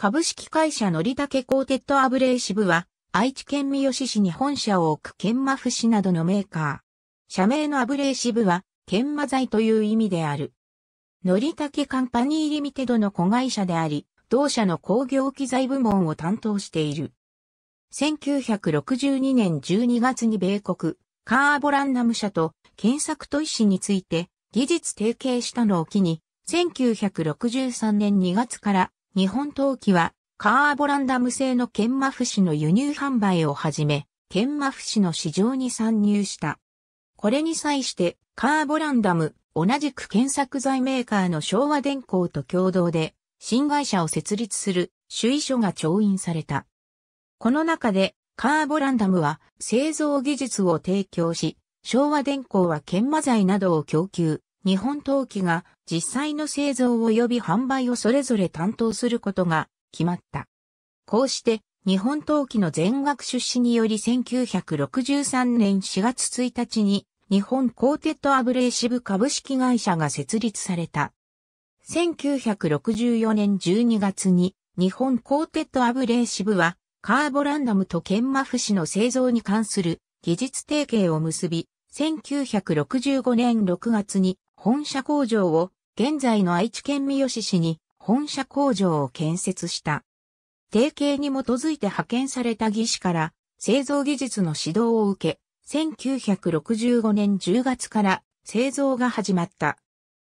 株式会社のりたけコーテッドアブレーシブは、愛知県三好市に本社を置く研磨不死などのメーカー。社名のアブレーシブは、研磨剤という意味である。のりたけカンパニーリミテドの子会社であり、同社の工業機材部門を担当している。1962年12月に米国、カーボランナム社と検索都市について技術提携したのを機に、1963年2月から日本陶器は、カーボランダム製の研磨不死の輸入販売をはじめ、研磨不死の市場に参入した。これに際して、カーボランダム、同じく検索剤メーカーの昭和電工と共同で、新会社を設立する、主意書が調印された。この中で、カーボランダムは製造技術を提供し、昭和電工は研磨剤などを供給、日本陶器が実際の製造及び販売をそれぞれ担当することが決まった。こうして、日本陶器の全額出資により1963年4月1日に日本コーテッドアブレーシブ株式会社が設立された。1964年12月に日本コーテッドアブレーシブはカーボランダムと研磨不死の製造に関する技術提携を結び、1965年6月に本社工場を現在の愛知県三好市に本社工場を建設した。提携に基づいて派遣された技師から製造技術の指導を受け、1965年10月から製造が始まった。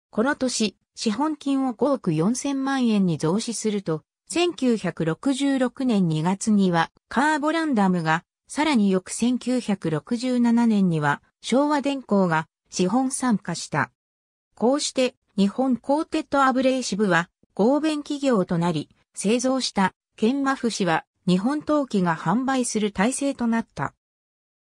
この年、資本金を5億4000万円に増資すると、1966年2月にはカーボランダムが、さらに翌1967年には昭和電工が資本参加した。こうして日本コーテッドアブレーシブは合弁企業となり、製造した研磨死は日本陶器が販売する体制となった。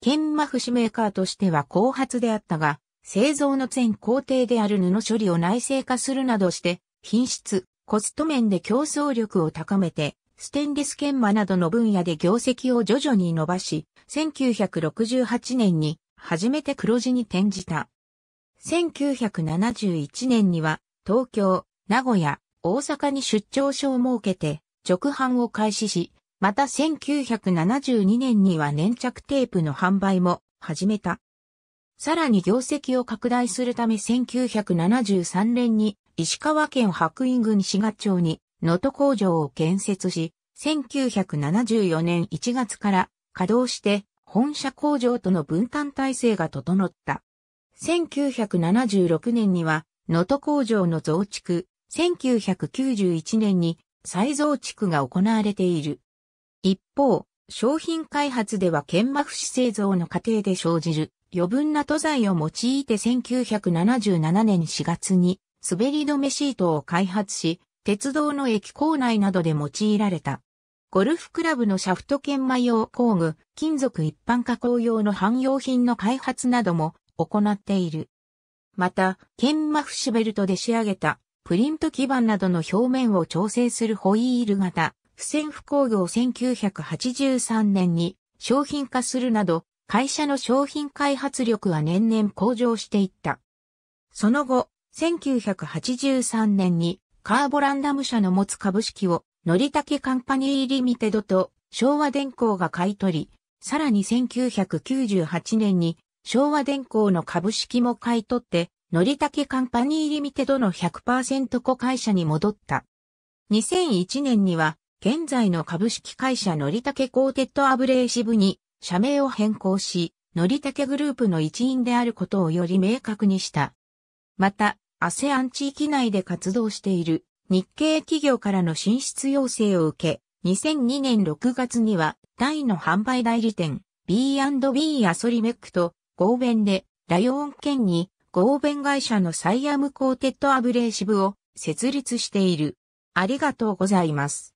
研磨死。メーカーとしては後発であったが、製造の全工程である布処理を内製化するなどして、品質、コスト面で競争力を高めて、ステンレス研磨などの分野で業績を徐々に伸ばし、1968年に初めて黒字に転じた。1971年には東京、名古屋、大阪に出張所を設けて直販を開始し、また1972年には粘着テープの販売も始めた。さらに業績を拡大するため1973年に石川県白隠郡志賀町に能登工場を建設し、1974年1月から稼働して本社工場との分担体制が整った。1976年には、能登工場の増築、1991年に再増築が行われている。一方、商品開発では研磨不死製造の過程で生じる余分な塗材を用いて1977年4月に滑り止めシートを開発し、鉄道の駅構内などで用いられた。ゴルフクラブのシャフト研磨用工具、金属一般加工用の汎用品の開発なども行っている。また、研磨フシベルトで仕上げたプリント基板などの表面を調整するホイール型、不戦不工業1983年に商品化するなど、会社の商品開発力は年々向上していった。その後、1983年にカーボランダム社の持つ株式をノりたけカンパニーリミテドと昭和電工が買い取り、さらに1998年に昭和電工の株式も買い取って、乗りたけカンパニーリミテドの100%子会社に戻った。2001年には、現在の株式会社乗りたけコーテッドアブレーシブに、社名を変更し、乗りたけグループの一員であることをより明確にした。また、アセアン地域内で活動している日系企業からの進出要請を受け、2002年6月には、タイの販売代理店 B&B アソリメックと合弁で、ラヨン県に合弁会社のサイアムコーテッドアブレーシブを設立している。ありがとうございます。